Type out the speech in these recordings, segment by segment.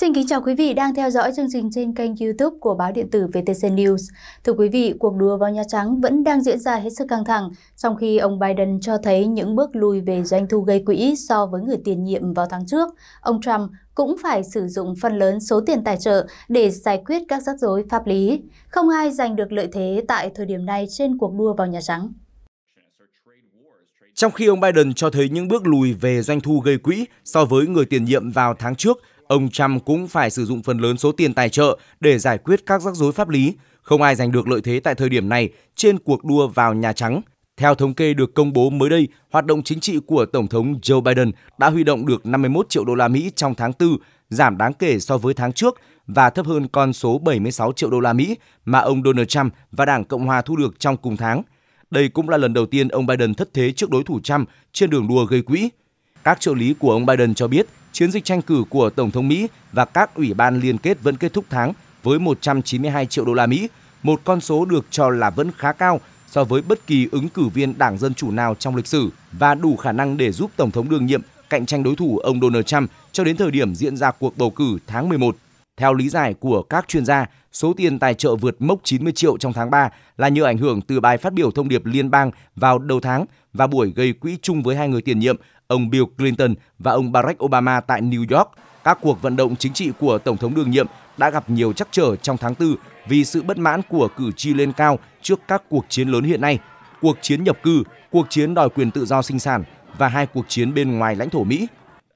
Xin kính chào quý vị đang theo dõi chương trình trên kênh YouTube của báo điện tử VTC News. Thưa quý vị, cuộc đua vào Nhà Trắng vẫn đang diễn ra hết sức căng thẳng, trong khi ông Biden cho thấy những bước lùi về doanh thu gây quỹ so với người tiền nhiệm vào tháng trước. Ông Trump cũng phải sử dụng phần lớn số tiền tài trợ để giải quyết các rắc rối pháp lý. Không ai giành được lợi thế tại thời điểm này trên cuộc đua vào Nhà Trắng. Trong khi ông Biden cho thấy những bước lùi về doanh thu gây quỹ so với người tiền nhiệm vào tháng trước, ông Trump cũng phải sử dụng phần lớn số tiền tài trợ để giải quyết các rắc rối pháp lý. Không ai giành được lợi thế tại thời điểm này trên cuộc đua vào Nhà Trắng. Theo thống kê được công bố mới đây, hoạt động chính trị của Tổng thống Joe Biden đã huy động được 51 triệu đô la Mỹ trong tháng 4, giảm đáng kể so với tháng trước và thấp hơn con số 76 triệu đô la Mỹ mà ông Donald Trump và Đảng Cộng hòa thu được trong cùng tháng. Đây cũng là lần đầu tiên ông Biden thất thế trước đối thủ Trump trên đường đua gây quỹ. Các trợ lý của ông Biden cho biết chiến dịch tranh cử của Tổng thống Mỹ và các ủy ban liên kết vẫn kết thúc tháng với 192 triệu đô la Mỹ, một con số được cho là vẫn khá cao so với bất kỳ ứng cử viên Đảng Dân Chủ nào trong lịch sử và đủ khả năng để giúp Tổng thống đương nhiệm cạnh tranh đối thủ ông Donald Trump cho đến thời điểm diễn ra cuộc bầu cử tháng 11. Theo lý giải của các chuyên gia, số tiền tài trợ vượt mốc 90 triệu trong tháng 3 là nhờ ảnh hưởng từ bài phát biểu thông điệp liên bang vào đầu tháng và buổi gây quỹ chung với hai người tiền nhiệm ông Bill Clinton và ông Barack Obama tại New York, các cuộc vận động chính trị của Tổng thống đương nhiệm đã gặp nhiều trắc trở trong tháng 4 vì sự bất mãn của cử tri lên cao trước các cuộc chiến lớn hiện nay, cuộc chiến nhập cư, cuộc chiến đòi quyền tự do sinh sản và hai cuộc chiến bên ngoài lãnh thổ Mỹ.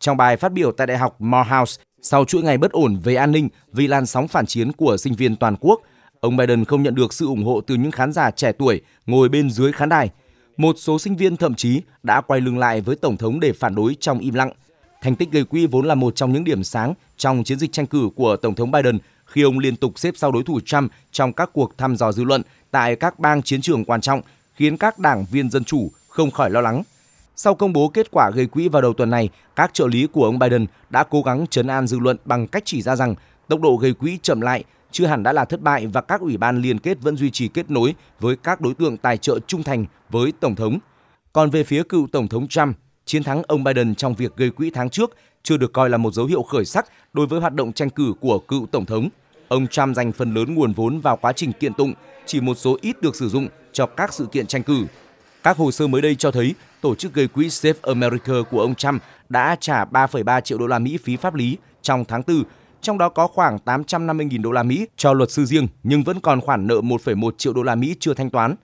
Trong bài phát biểu tại Đại học Morehouse, sau chuỗi ngày bất ổn về an ninh vì làn sóng phản chiến của sinh viên toàn quốc, ông Biden không nhận được sự ủng hộ từ những khán giả trẻ tuổi ngồi bên dưới khán đài – một số sinh viên thậm chí đã quay lưng lại với Tổng thống để phản đối trong im lặng. Thành tích gây quỹ vốn là một trong những điểm sáng trong chiến dịch tranh cử của Tổng thống Biden khi ông liên tục xếp sau đối thủ Trump trong các cuộc thăm dò dư luận tại các bang chiến trường quan trọng, khiến các đảng viên dân chủ không khỏi lo lắng. Sau công bố kết quả gây quỹ vào đầu tuần này, các trợ lý của ông Biden đã cố gắng chấn an dư luận bằng cách chỉ ra rằng tốc độ gây quỹ chậm lại chưa hẳn đã là thất bại và các ủy ban liên kết vẫn duy trì kết nối với các đối tượng tài trợ trung thành với Tổng thống. Còn về phía cựu Tổng thống Trump, chiến thắng ông Biden trong việc gây quỹ tháng trước chưa được coi là một dấu hiệu khởi sắc đối với hoạt động tranh cử của cựu Tổng thống. Ông Trump dành phần lớn nguồn vốn vào quá trình kiện tụng, chỉ một số ít được sử dụng cho các sự kiện tranh cử. Các hồ sơ mới đây cho thấy tổ chức gây quỹ Save America của ông Trump đã trả 3,3 triệu đô la Mỹ phí pháp lý trong tháng 4 trong đó có khoảng 850.000 đô la Mỹ cho luật sư riêng nhưng vẫn còn khoản nợ 1,1 triệu đô la Mỹ chưa thanh toán.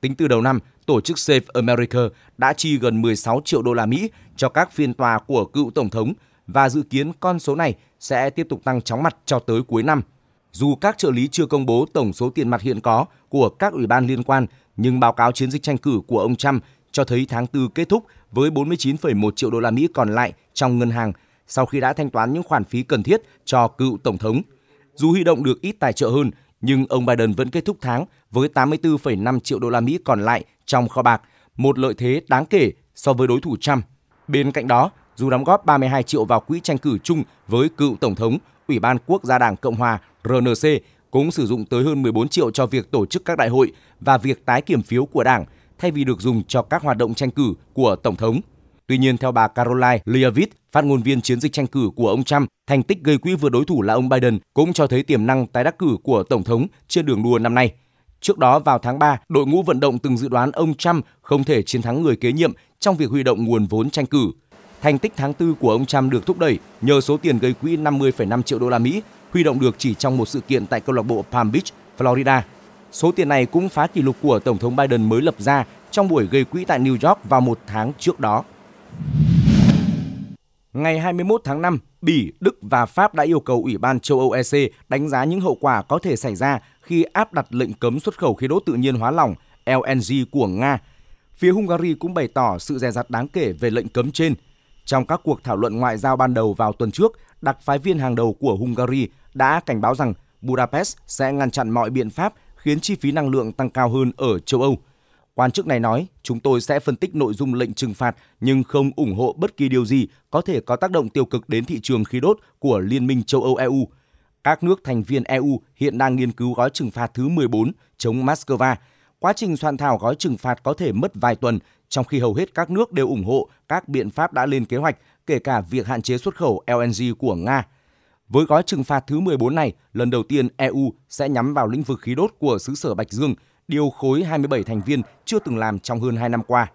Tính từ đầu năm, tổ chức Save America đã chi gần 16 triệu đô la Mỹ cho các phiên tòa của cựu tổng thống và dự kiến con số này sẽ tiếp tục tăng chóng mặt cho tới cuối năm. Dù các trợ lý chưa công bố tổng số tiền mặt hiện có của các ủy ban liên quan, nhưng báo cáo chiến dịch tranh cử của ông Trump cho thấy tháng 4 kết thúc với 49,1 triệu đô la Mỹ còn lại trong ngân hàng sau khi đã thanh toán những khoản phí cần thiết cho cựu Tổng thống. Dù huy động được ít tài trợ hơn, nhưng ông Biden vẫn kết thúc tháng với 84,5 triệu đô la Mỹ còn lại trong kho bạc, một lợi thế đáng kể so với đối thủ Trump. Bên cạnh đó, dù đóng góp 32 triệu vào quỹ tranh cử chung với cựu Tổng thống, Ủy ban Quốc gia Đảng Cộng hòa RNC cũng sử dụng tới hơn 14 triệu cho việc tổ chức các đại hội và việc tái kiểm phiếu của Đảng thay vì được dùng cho các hoạt động tranh cử của Tổng thống. Tuy nhiên, theo bà Caroline Leavitt, phát ngôn viên chiến dịch tranh cử của ông Trump, thành tích gây quỹ vừa đối thủ là ông Biden cũng cho thấy tiềm năng tái đắc cử của Tổng thống trên đường đua năm nay. Trước đó vào tháng 3, đội ngũ vận động từng dự đoán ông Trump không thể chiến thắng người kế nhiệm trong việc huy động nguồn vốn tranh cử. Thành tích tháng 4 của ông Trump được thúc đẩy nhờ số tiền gây quỹ 50,5 triệu đô la Mỹ huy động được chỉ trong một sự kiện tại câu lạc bộ Palm Beach, Florida. Số tiền này cũng phá kỷ lục của Tổng thống Biden mới lập ra trong buổi gây quỹ tại New York vào một tháng trước đó. Ngày 21 tháng 5, Bỉ, Đức và Pháp đã yêu cầu Ủy ban châu Âu EC đánh giá những hậu quả có thể xảy ra khi áp đặt lệnh cấm xuất khẩu khí đốt tự nhiên hóa lỏng LNG của Nga. Phía Hungary cũng bày tỏ sự dè dặt đáng kể về lệnh cấm trên. Trong các cuộc thảo luận ngoại giao ban đầu vào tuần trước, đặc phái viên hàng đầu của Hungary đã cảnh báo rằng Budapest sẽ ngăn chặn mọi biện pháp khiến chi phí năng lượng tăng cao hơn ở châu Âu – Quan chức này nói, chúng tôi sẽ phân tích nội dung lệnh trừng phạt nhưng không ủng hộ bất kỳ điều gì có thể có tác động tiêu cực đến thị trường khí đốt của Liên minh châu Âu EU. Các nước thành viên EU hiện đang nghiên cứu gói trừng phạt thứ 14 chống Moscow. Quá trình soạn thảo gói trừng phạt có thể mất vài tuần, trong khi hầu hết các nước đều ủng hộ các biện pháp đã lên kế hoạch, kể cả việc hạn chế xuất khẩu LNG của Nga. Với gói trừng phạt thứ 14 này, lần đầu tiên EU sẽ nhắm vào lĩnh vực khí đốt của xứ sở Bạch Dương – điều khối 27 thành viên chưa từng làm trong hơn 2 năm qua.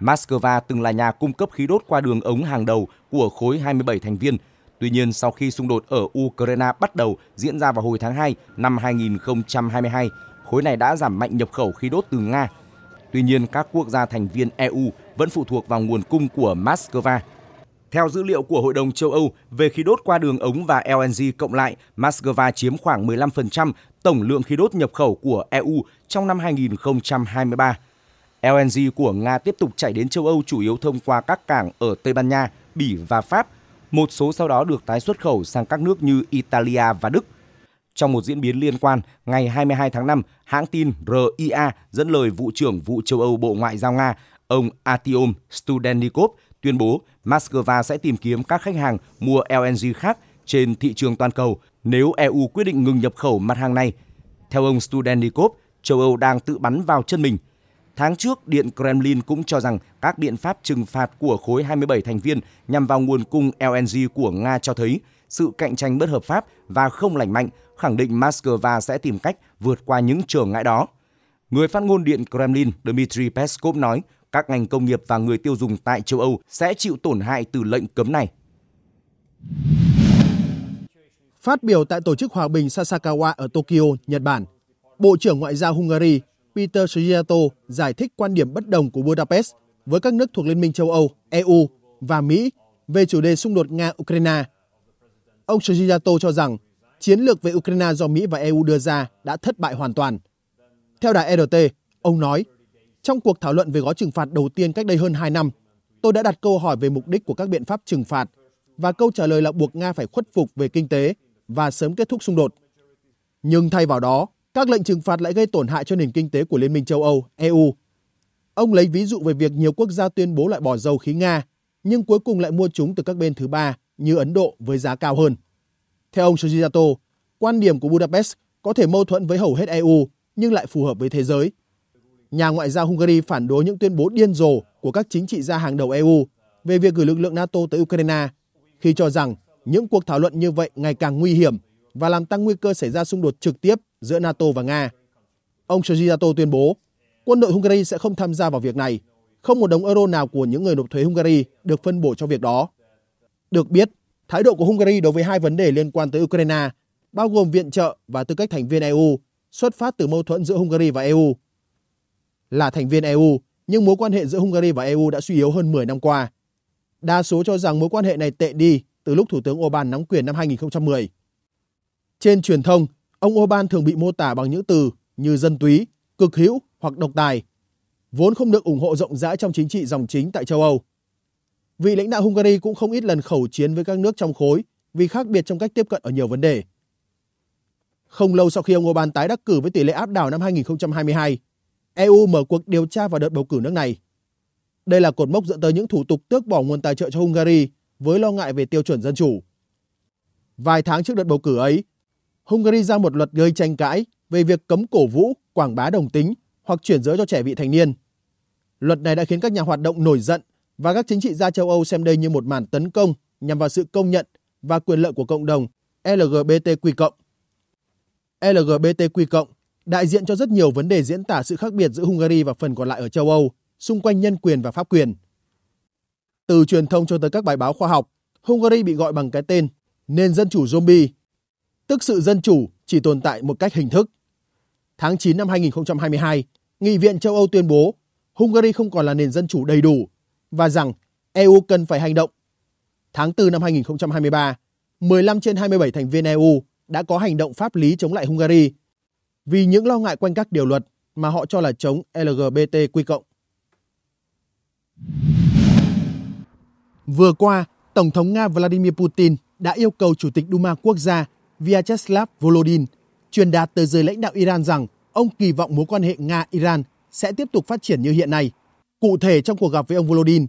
Moscow từng là nhà cung cấp khí đốt qua đường ống hàng đầu của khối 27 thành viên. Tuy nhiên, sau khi xung đột ở Ukraine bắt đầu diễn ra vào hồi tháng 2 năm 2022, khối này đã giảm mạnh nhập khẩu khí đốt từ Nga. Tuy nhiên, các quốc gia thành viên EU vẫn phụ thuộc vào nguồn cung của Moscow theo dữ liệu của Hội đồng châu Âu về khí đốt qua đường ống và LNG cộng lại, Moscow chiếm khoảng 15% tổng lượng khí đốt nhập khẩu của EU trong năm 2023. LNG của Nga tiếp tục chảy đến châu Âu chủ yếu thông qua các cảng ở Tây Ban Nha, Bỉ và Pháp, một số sau đó được tái xuất khẩu sang các nước như Italia và Đức. Trong một diễn biến liên quan, ngày 22 tháng 5, hãng tin RIA dẫn lời vụ trưởng vụ châu Âu Bộ Ngoại giao Nga, ông Atiom Studenikov tuyên bố Moscow sẽ tìm kiếm các khách hàng mua LNG khác trên thị trường toàn cầu nếu EU quyết định ngừng nhập khẩu mặt hàng này. Theo ông Studenikov, châu Âu đang tự bắn vào chân mình. Tháng trước, Điện Kremlin cũng cho rằng các biện pháp trừng phạt của khối 27 thành viên nhằm vào nguồn cung LNG của Nga cho thấy sự cạnh tranh bất hợp pháp và không lành mạnh, khẳng định Moscow sẽ tìm cách vượt qua những trở ngại đó. Người phát ngôn Điện Kremlin Dmitry Peskov nói các ngành công nghiệp và người tiêu dùng tại châu Âu sẽ chịu tổn hại từ lệnh cấm này. Phát biểu tại Tổ chức Hòa bình Sasakawa ở Tokyo, Nhật Bản, Bộ trưởng Ngoại giao Hungary Peter Szijjarto giải thích quan điểm bất đồng của Budapest với các nước thuộc Liên minh châu Âu, EU và Mỹ về chủ đề xung đột Nga-Ukraine. Ông Szijjarto cho rằng chiến lược về Ukraine do Mỹ và EU đưa ra đã thất bại hoàn toàn. Theo đài RT, e ông nói trong cuộc thảo luận về gói trừng phạt đầu tiên cách đây hơn 2 năm, tôi đã đặt câu hỏi về mục đích của các biện pháp trừng phạt và câu trả lời là buộc Nga phải khuất phục về kinh tế và sớm kết thúc xung đột. Nhưng thay vào đó, các lệnh trừng phạt lại gây tổn hại cho nền kinh tế của Liên minh châu Âu, EU. Ông lấy ví dụ về việc nhiều quốc gia tuyên bố loại bỏ dầu khí Nga, nhưng cuối cùng lại mua chúng từ các bên thứ ba như Ấn Độ với giá cao hơn. Theo ông Shujiato, quan điểm của Budapest có thể mâu thuẫn với hầu hết EU nhưng lại phù hợp với thế giới nhà ngoại giao Hungary phản đối những tuyên bố điên rồ của các chính trị gia hàng đầu EU về việc gửi lực lượng NATO tới Ukraine khi cho rằng những cuộc thảo luận như vậy ngày càng nguy hiểm và làm tăng nguy cơ xảy ra xung đột trực tiếp giữa NATO và Nga. Ông Sergei tuyên bố quân đội Hungary sẽ không tham gia vào việc này. Không một đồng euro nào của những người nộp thuế Hungary được phân bổ cho việc đó. Được biết, thái độ của Hungary đối với hai vấn đề liên quan tới Ukraine, bao gồm viện trợ và tư cách thành viên EU, xuất phát từ mâu thuẫn giữa Hungary và EU là thành viên EU, nhưng mối quan hệ giữa Hungary và EU đã suy yếu hơn 10 năm qua. Đa số cho rằng mối quan hệ này tệ đi từ lúc Thủ tướng Orbán nắm quyền năm 2010. Trên truyền thông, ông Orbán thường bị mô tả bằng những từ như dân túy, cực hữu hoặc độc tài, vốn không được ủng hộ rộng rãi trong chính trị dòng chính tại châu Âu. Vị lãnh đạo Hungary cũng không ít lần khẩu chiến với các nước trong khối vì khác biệt trong cách tiếp cận ở nhiều vấn đề. Không lâu sau khi ông Orbán tái đắc cử với tỷ lệ áp đảo năm 2022, EU mở cuộc điều tra vào đợt bầu cử nước này. Đây là cột mốc dẫn tới những thủ tục tước bỏ nguồn tài trợ cho Hungary với lo ngại về tiêu chuẩn dân chủ. Vài tháng trước đợt bầu cử ấy, Hungary ra một luật gây tranh cãi về việc cấm cổ vũ, quảng bá đồng tính hoặc chuyển giới cho trẻ vị thành niên. Luật này đã khiến các nhà hoạt động nổi giận và các chính trị gia châu Âu xem đây như một màn tấn công nhằm vào sự công nhận và quyền lợi của cộng đồng LGBTQ+. LGBTQ+ đại diện cho rất nhiều vấn đề diễn tả sự khác biệt giữa Hungary và phần còn lại ở châu Âu xung quanh nhân quyền và pháp quyền. Từ truyền thông cho tới các bài báo khoa học, Hungary bị gọi bằng cái tên nền dân chủ zombie, tức sự dân chủ chỉ tồn tại một cách hình thức. Tháng 9 năm 2022, Nghị viện châu Âu tuyên bố Hungary không còn là nền dân chủ đầy đủ và rằng EU cần phải hành động. Tháng 4 năm 2023, 15 trên 27 thành viên EU đã có hành động pháp lý chống lại Hungary vì những lo ngại quanh các điều luật mà họ cho là chống LGBT quy cộng. Vừa qua, Tổng thống Nga Vladimir Putin đã yêu cầu Chủ tịch Duma quốc gia Vyacheslav Volodin truyền đạt tới giới lãnh đạo Iran rằng ông kỳ vọng mối quan hệ Nga-Iran sẽ tiếp tục phát triển như hiện nay. Cụ thể trong cuộc gặp với ông Volodin,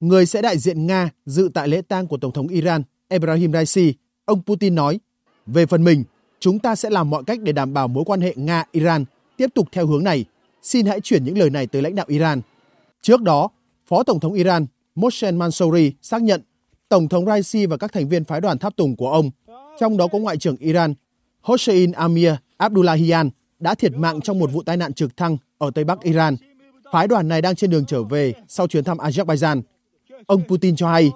người sẽ đại diện Nga dự tại lễ tang của Tổng thống Iran Ebrahim Raisi, ông Putin nói, về phần mình, Chúng ta sẽ làm mọi cách để đảm bảo mối quan hệ Nga-Iran tiếp tục theo hướng này. Xin hãy chuyển những lời này tới lãnh đạo Iran. Trước đó, Phó Tổng thống Iran moshe Mansouri xác nhận Tổng thống Raisi và các thành viên phái đoàn tháp tùng của ông, trong đó có Ngoại trưởng Iran Hossein Amir Abdullahian đã thiệt mạng trong một vụ tai nạn trực thăng ở Tây Bắc Iran. Phái đoàn này đang trên đường trở về sau chuyến thăm Azerbaijan. Ông Putin cho hay,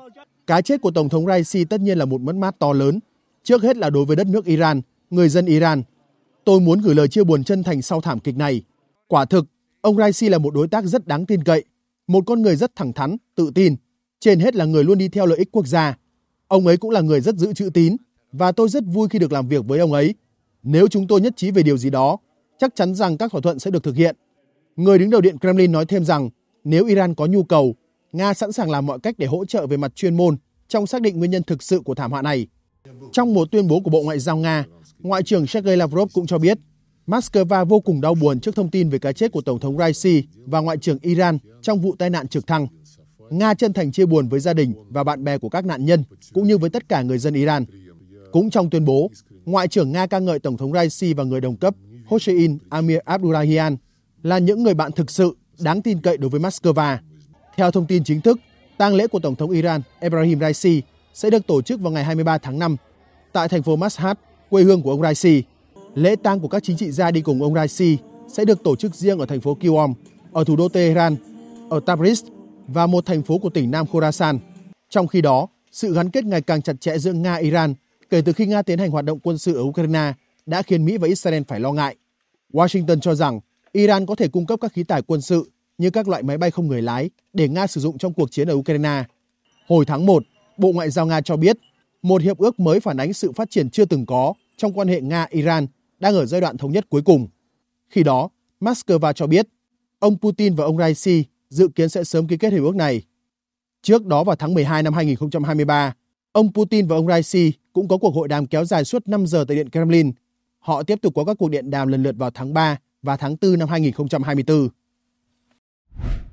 cái chết của Tổng thống Raisi tất nhiên là một mất mát to lớn, trước hết là đối với đất nước Iran – người dân Iran. Tôi muốn gửi lời chia buồn chân thành sau thảm kịch này. Quả thực, ông Raisi là một đối tác rất đáng tin cậy, một con người rất thẳng thắn, tự tin, trên hết là người luôn đi theo lợi ích quốc gia. Ông ấy cũng là người rất giữ chữ tín và tôi rất vui khi được làm việc với ông ấy. Nếu chúng tôi nhất trí về điều gì đó, chắc chắn rằng các thỏa thuận sẽ được thực hiện. Người đứng đầu Điện Kremlin nói thêm rằng nếu Iran có nhu cầu, Nga sẵn sàng làm mọi cách để hỗ trợ về mặt chuyên môn trong xác định nguyên nhân thực sự của thảm họa này. Trong một tuyên bố của Bộ Ngoại giao Nga, Ngoại trưởng Sergei Lavrov cũng cho biết, Moscow vô cùng đau buồn trước thông tin về cái chết của Tổng thống Raisi và Ngoại trưởng Iran trong vụ tai nạn trực thăng. Nga chân thành chia buồn với gia đình và bạn bè của các nạn nhân, cũng như với tất cả người dân Iran. Cũng trong tuyên bố, Ngoại trưởng Nga ca ngợi Tổng thống Raisi và người đồng cấp Hossein Amir Abdullahian là những người bạn thực sự đáng tin cậy đối với Moscow. Theo thông tin chính thức, tang lễ của Tổng thống Iran Ebrahim Raisi sẽ được tổ chức vào ngày 23 tháng 5 tại thành phố Mashhad, quê hương của ông Raisi. Lễ tang của các chính trị gia đi cùng ông Raisi sẽ được tổ chức riêng ở thành phố Qom, ở thủ đô Tehran, ở Tabriz và một thành phố của tỉnh Nam Khorasan. Trong khi đó, sự gắn kết ngày càng chặt chẽ giữa Nga-Iran kể từ khi Nga tiến hành hoạt động quân sự ở Ukraine đã khiến Mỹ và Israel phải lo ngại. Washington cho rằng Iran có thể cung cấp các khí tài quân sự như các loại máy bay không người lái để Nga sử dụng trong cuộc chiến ở Ukraine. Hồi tháng 1, Bộ Ngoại giao Nga cho biết một hiệp ước mới phản ánh sự phát triển chưa từng có trong quan hệ Nga-Iran đang ở giai đoạn thống nhất cuối cùng. Khi đó, Moscow cho biết ông Putin và ông Raisi dự kiến sẽ sớm ký kết hiệp ước này. Trước đó vào tháng 12 năm 2023, ông Putin và ông Raisi cũng có cuộc hội đàm kéo dài suốt 5 giờ tại Điện Kremlin. Họ tiếp tục có các cuộc điện đàm lần lượt vào tháng 3 và tháng 4 năm 2024.